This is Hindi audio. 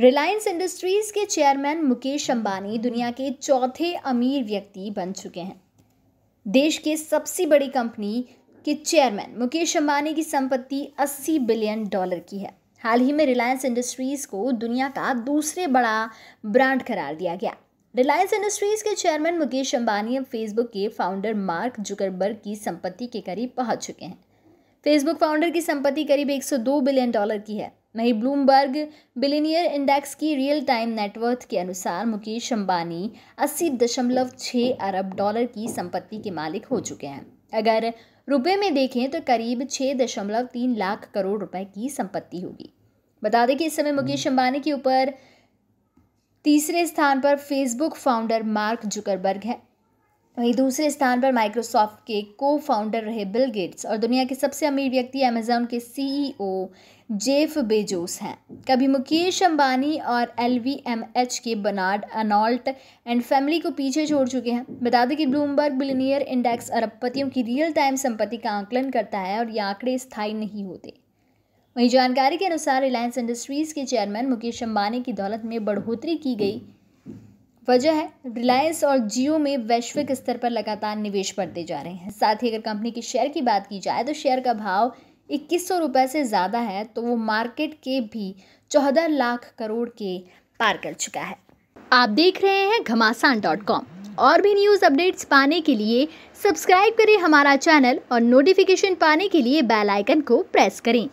रिलायंस इंडस्ट्रीज़ के चेयरमैन मुकेश अंबानी दुनिया के चौथे अमीर व्यक्ति बन चुके हैं देश के सबसे बड़ी कंपनी के चेयरमैन मुकेश अंबानी की संपत्ति 80 बिलियन डॉलर की है हाल ही में रिलायंस इंडस्ट्रीज़ को दुनिया का दूसरे बड़ा ब्रांड करार दिया गया रिलायंस इंडस्ट्रीज़ के चेयरमैन मुकेश अंबानी अब फेसबुक के फाउंडर मार्क जुकरबर्ग की संपत्ति के करीब पहुंच चुके हैं फेसबुक फाउंडर की संपत्ति करीब 102 बिलियन डॉलर की है वहीं ब्लूमबर्ग बिलीनियर इंडेक्स की रियल टाइम नेटवर्थ के अनुसार मुकेश अंबानी अस्सी दशमलव छः अरब डॉलर की संपत्ति के मालिक हो चुके हैं अगर रुपए में देखें तो करीब छः दशमलव तीन लाख करोड़ रुपए की संपत्ति होगी बता दें कि इस समय मुकेश हम्म। अंबानी के ऊपर तीसरे स्थान पर फेसबुक फाउंडर मार्क जुकरबर्ग है वहीं दूसरे स्थान पर माइक्रोसॉफ्ट के को फाउंडर रहे बिल गेट्स और दुनिया के सबसे अमीर व्यक्ति अमेजोन के सीईओ जेफ बेजोस हैं कभी मुकेश अंबानी और एल के बनार्ड अनॉल्ट एंड फैमिली को पीछे छोड़ चुके हैं बता दें कि ब्लूमबर्ग बिलीनियर इंडेक्स अरबपतियों की रियल टाइम संपत्ति का आंकलन करता है और ये आंकड़े स्थायी नहीं होते वहीं जानकारी के अनुसार रिलायंस इंडस्ट्रीज़ के चेयरमैन मुकेश अंबानी की दौलत में बढ़ोतरी की गई वजह है रिलायंस और जियो में वैश्विक स्तर पर लगातार निवेश बढ़ते जा रहे हैं साथ ही अगर कंपनी के शेयर की बात की जाए तो शेयर का भाव इक्कीस सौ रुपये से ज़्यादा है तो वो मार्केट के भी चौदह लाख करोड़ के पार कर चुका है आप देख रहे हैं घमासान डॉट कॉम और भी न्यूज़ अपडेट्स पाने के लिए सब्सक्राइब करें हमारा चैनल और नोटिफिकेशन पाने के लिए बेल आइकन को प्रेस करें